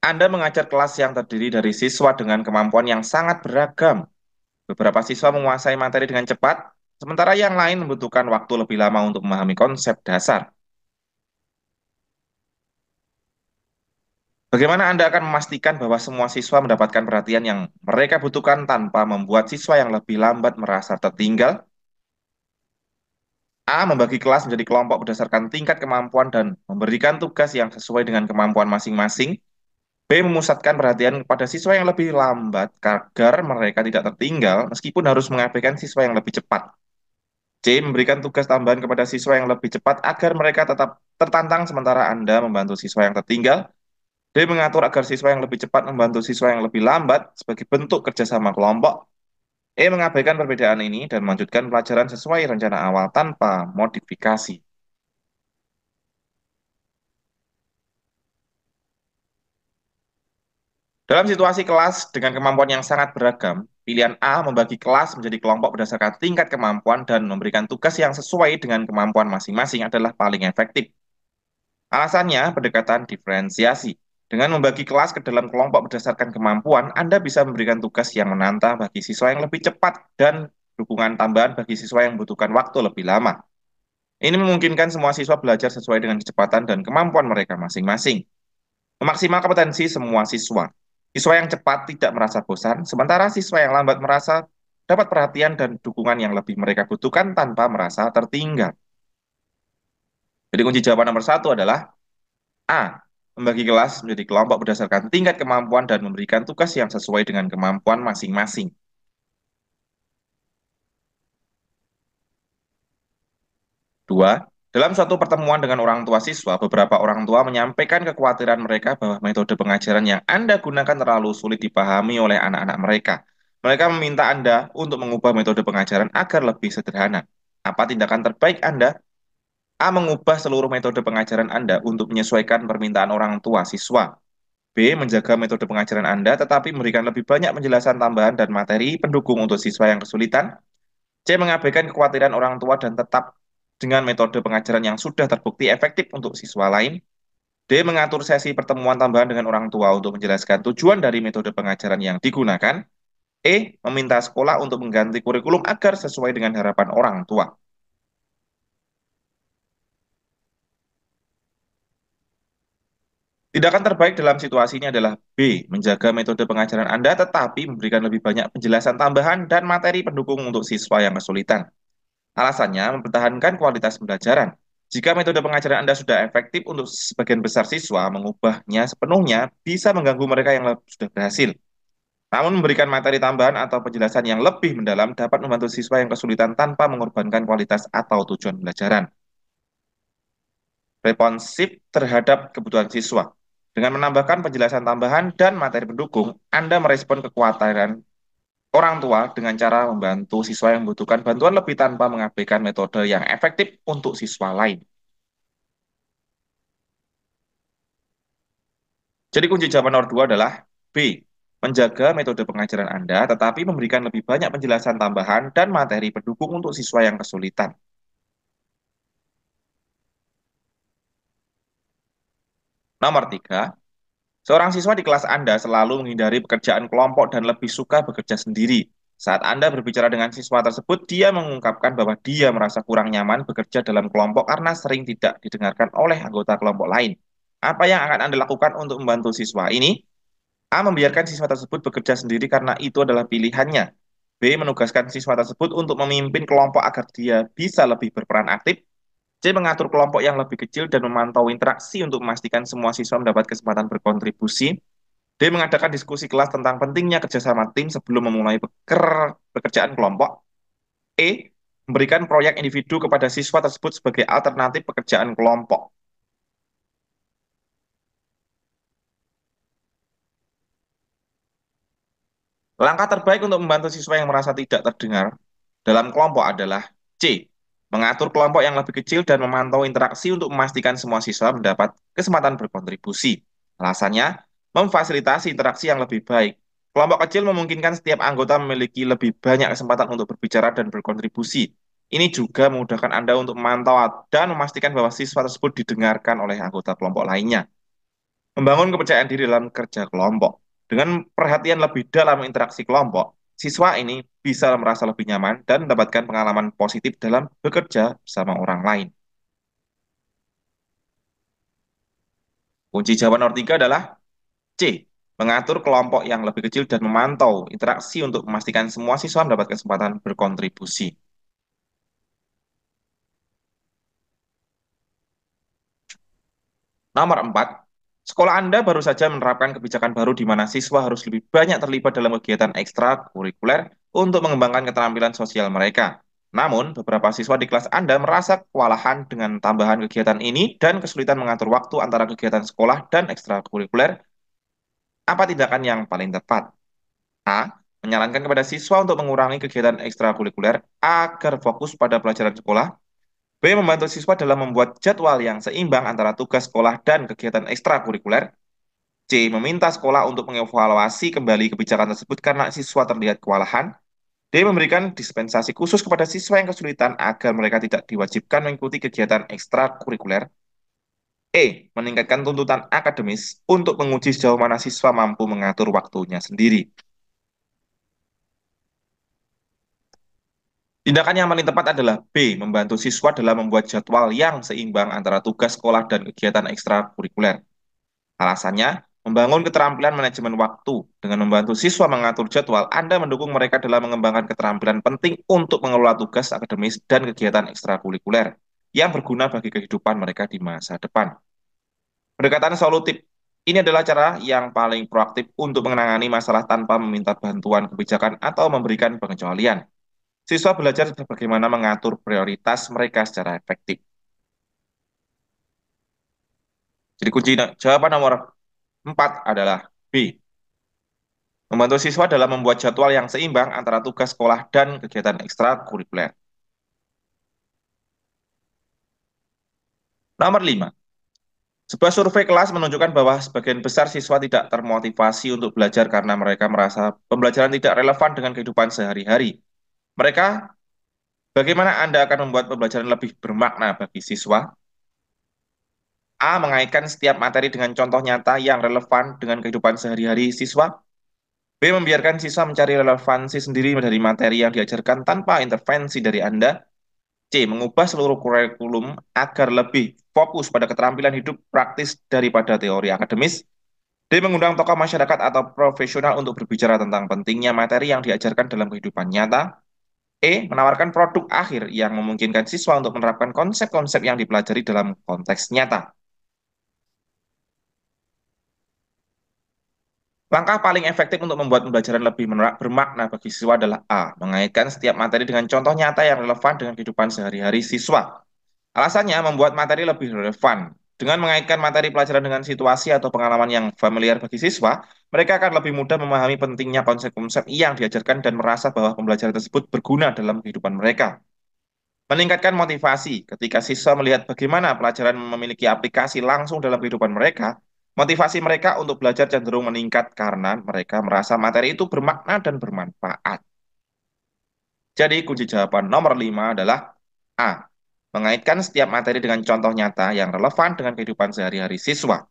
Anda mengajar kelas yang terdiri dari siswa dengan kemampuan yang sangat beragam. Beberapa siswa menguasai materi dengan cepat, sementara yang lain membutuhkan waktu lebih lama untuk memahami konsep dasar. Bagaimana Anda akan memastikan bahwa semua siswa mendapatkan perhatian yang mereka butuhkan tanpa membuat siswa yang lebih lambat merasa tertinggal? A. Membagi kelas menjadi kelompok berdasarkan tingkat kemampuan dan memberikan tugas yang sesuai dengan kemampuan masing-masing. B. Memusatkan perhatian kepada siswa yang lebih lambat agar mereka tidak tertinggal meskipun harus mengabaikan siswa yang lebih cepat. C. Memberikan tugas tambahan kepada siswa yang lebih cepat agar mereka tetap tertantang sementara Anda membantu siswa yang tertinggal. D. Mengatur agar siswa yang lebih cepat membantu siswa yang lebih lambat sebagai bentuk kerjasama kelompok. E. Mengabaikan perbedaan ini dan melanjutkan pelajaran sesuai rencana awal tanpa modifikasi. Dalam situasi kelas dengan kemampuan yang sangat beragam, pilihan A membagi kelas menjadi kelompok berdasarkan tingkat kemampuan dan memberikan tugas yang sesuai dengan kemampuan masing-masing adalah paling efektif. Alasannya, pendekatan diferensiasi. Dengan membagi kelas ke dalam kelompok berdasarkan kemampuan, Anda bisa memberikan tugas yang menantang bagi siswa yang lebih cepat dan dukungan tambahan bagi siswa yang membutuhkan waktu lebih lama. Ini memungkinkan semua siswa belajar sesuai dengan kecepatan dan kemampuan mereka masing-masing. Memaksimalkan potensi semua siswa, Siswa yang cepat tidak merasa bosan, sementara siswa yang lambat merasa dapat perhatian dan dukungan yang lebih mereka butuhkan tanpa merasa tertinggal. Jadi kunci jawaban nomor satu adalah A. Membagi kelas menjadi kelompok berdasarkan tingkat kemampuan dan memberikan tugas yang sesuai dengan kemampuan masing-masing. Dua, dalam suatu pertemuan dengan orang tua siswa, beberapa orang tua menyampaikan kekhawatiran mereka bahwa metode pengajaran yang Anda gunakan terlalu sulit dipahami oleh anak-anak mereka. Mereka meminta Anda untuk mengubah metode pengajaran agar lebih sederhana. Apa tindakan terbaik Anda? A. Mengubah seluruh metode pengajaran Anda untuk menyesuaikan permintaan orang tua siswa. B. Menjaga metode pengajaran Anda tetapi memberikan lebih banyak penjelasan tambahan dan materi pendukung untuk siswa yang kesulitan. C. Mengabaikan kekhawatiran orang tua dan tetap dengan metode pengajaran yang sudah terbukti efektif untuk siswa lain. D. Mengatur sesi pertemuan tambahan dengan orang tua untuk menjelaskan tujuan dari metode pengajaran yang digunakan. E. Meminta sekolah untuk mengganti kurikulum agar sesuai dengan harapan orang tua. Tindakan terbaik dalam situasinya adalah B. Menjaga metode pengajaran Anda tetapi memberikan lebih banyak penjelasan tambahan dan materi pendukung untuk siswa yang kesulitan. Alasannya, mempertahankan kualitas pembelajaran. Jika metode pengajaran Anda sudah efektif untuk sebagian besar siswa, mengubahnya sepenuhnya bisa mengganggu mereka yang sudah berhasil. Namun memberikan materi tambahan atau penjelasan yang lebih mendalam dapat membantu siswa yang kesulitan tanpa mengorbankan kualitas atau tujuan pembelajaran. Responsif terhadap kebutuhan siswa. Dengan menambahkan penjelasan tambahan dan materi pendukung, Anda merespon kekuatan orang tua dengan cara membantu siswa yang membutuhkan bantuan lebih tanpa mengabaikan metode yang efektif untuk siswa lain. Jadi kunci jawaban nomor dua adalah B. Menjaga metode pengajaran Anda, tetapi memberikan lebih banyak penjelasan tambahan dan materi pendukung untuk siswa yang kesulitan. Nomor tiga, Seorang siswa di kelas Anda selalu menghindari pekerjaan kelompok dan lebih suka bekerja sendiri. Saat Anda berbicara dengan siswa tersebut, dia mengungkapkan bahwa dia merasa kurang nyaman bekerja dalam kelompok karena sering tidak didengarkan oleh anggota kelompok lain. Apa yang akan Anda lakukan untuk membantu siswa ini? A. Membiarkan siswa tersebut bekerja sendiri karena itu adalah pilihannya. B. Menugaskan siswa tersebut untuk memimpin kelompok agar dia bisa lebih berperan aktif. C. Mengatur kelompok yang lebih kecil dan memantau interaksi untuk memastikan semua siswa mendapat kesempatan berkontribusi. D. Mengadakan diskusi kelas tentang pentingnya kerjasama tim sebelum memulai pekerjaan kelompok. E. Memberikan proyek individu kepada siswa tersebut sebagai alternatif pekerjaan kelompok. Langkah terbaik untuk membantu siswa yang merasa tidak terdengar dalam kelompok adalah C mengatur kelompok yang lebih kecil dan memantau interaksi untuk memastikan semua siswa mendapat kesempatan berkontribusi. Alasannya, memfasilitasi interaksi yang lebih baik. Kelompok kecil memungkinkan setiap anggota memiliki lebih banyak kesempatan untuk berbicara dan berkontribusi. Ini juga memudahkan Anda untuk memantau dan memastikan bahwa siswa tersebut didengarkan oleh anggota kelompok lainnya. Membangun kepercayaan diri dalam kerja kelompok. Dengan perhatian lebih dalam interaksi kelompok, siswa ini bisa merasa lebih nyaman dan mendapatkan pengalaman positif dalam bekerja bersama orang lain. Kunci jawaban nomor tiga adalah C. Mengatur kelompok yang lebih kecil dan memantau interaksi untuk memastikan semua siswa mendapat kesempatan berkontribusi. Nomor empat, Sekolah Anda baru saja menerapkan kebijakan baru di mana siswa harus lebih banyak terlibat dalam kegiatan ekstrakurikuler untuk mengembangkan keterampilan sosial mereka. Namun, beberapa siswa di kelas Anda merasa kewalahan dengan tambahan kegiatan ini dan kesulitan mengatur waktu antara kegiatan sekolah dan ekstrakurikuler. Apa tindakan yang paling tepat? A. Menyarankan kepada siswa untuk mengurangi kegiatan ekstrakurikuler agar fokus pada pelajaran sekolah B. Membantu siswa dalam membuat jadwal yang seimbang antara tugas sekolah dan kegiatan ekstrakurikuler. C. Meminta sekolah untuk mengevaluasi kembali kebijakan tersebut karena siswa terlihat kewalahan. D. Memberikan dispensasi khusus kepada siswa yang kesulitan agar mereka tidak diwajibkan mengikuti kegiatan ekstrakurikuler. E. Meningkatkan tuntutan akademis untuk menguji sejauh mana siswa mampu mengatur waktunya sendiri. Tindakan yang paling tepat adalah B. Membantu siswa dalam membuat jadwal yang seimbang antara tugas sekolah dan kegiatan ekstrakurikuler. Alasannya, membangun keterampilan manajemen waktu. Dengan membantu siswa mengatur jadwal, Anda mendukung mereka dalam mengembangkan keterampilan penting untuk mengelola tugas akademis dan kegiatan ekstrakurikuler yang berguna bagi kehidupan mereka di masa depan. Pendekatan solutif ini adalah cara yang paling proaktif untuk menangani masalah tanpa meminta bantuan kebijakan atau memberikan pengecualian. Siswa belajar bagaimana mengatur prioritas mereka secara efektif. Jadi kunci jawaban nomor 4 adalah B. Membantu siswa dalam membuat jadwal yang seimbang antara tugas sekolah dan kegiatan ekstrakurikuler. Nomor 5. Sebuah survei kelas menunjukkan bahwa sebagian besar siswa tidak termotivasi untuk belajar karena mereka merasa pembelajaran tidak relevan dengan kehidupan sehari-hari mereka bagaimana Anda akan membuat pembelajaran lebih bermakna bagi siswa? A. Mengaitkan setiap materi dengan contoh nyata yang relevan dengan kehidupan sehari-hari siswa. B. Membiarkan siswa mencari relevansi sendiri dari materi yang diajarkan tanpa intervensi dari Anda. C. Mengubah seluruh kurikulum agar lebih fokus pada keterampilan hidup praktis daripada teori akademis. D. Mengundang tokoh masyarakat atau profesional untuk berbicara tentang pentingnya materi yang diajarkan dalam kehidupan nyata. E. Menawarkan produk akhir yang memungkinkan siswa untuk menerapkan konsep-konsep yang dipelajari dalam konteks nyata. Langkah paling efektif untuk membuat pembelajaran lebih bermakna bagi siswa adalah A. Mengaitkan setiap materi dengan contoh nyata yang relevan dengan kehidupan sehari-hari siswa. Alasannya membuat materi lebih relevan dengan mengaitkan materi pelajaran dengan situasi atau pengalaman yang familiar bagi siswa, mereka akan lebih mudah memahami pentingnya konsep-konsep yang diajarkan dan merasa bahwa pembelajaran tersebut berguna dalam kehidupan mereka. Meningkatkan motivasi ketika siswa melihat bagaimana pelajaran memiliki aplikasi langsung dalam kehidupan mereka, motivasi mereka untuk belajar cenderung meningkat karena mereka merasa materi itu bermakna dan bermanfaat. Jadi kunci jawaban nomor 5 adalah A. Mengaitkan setiap materi dengan contoh nyata yang relevan dengan kehidupan sehari-hari siswa.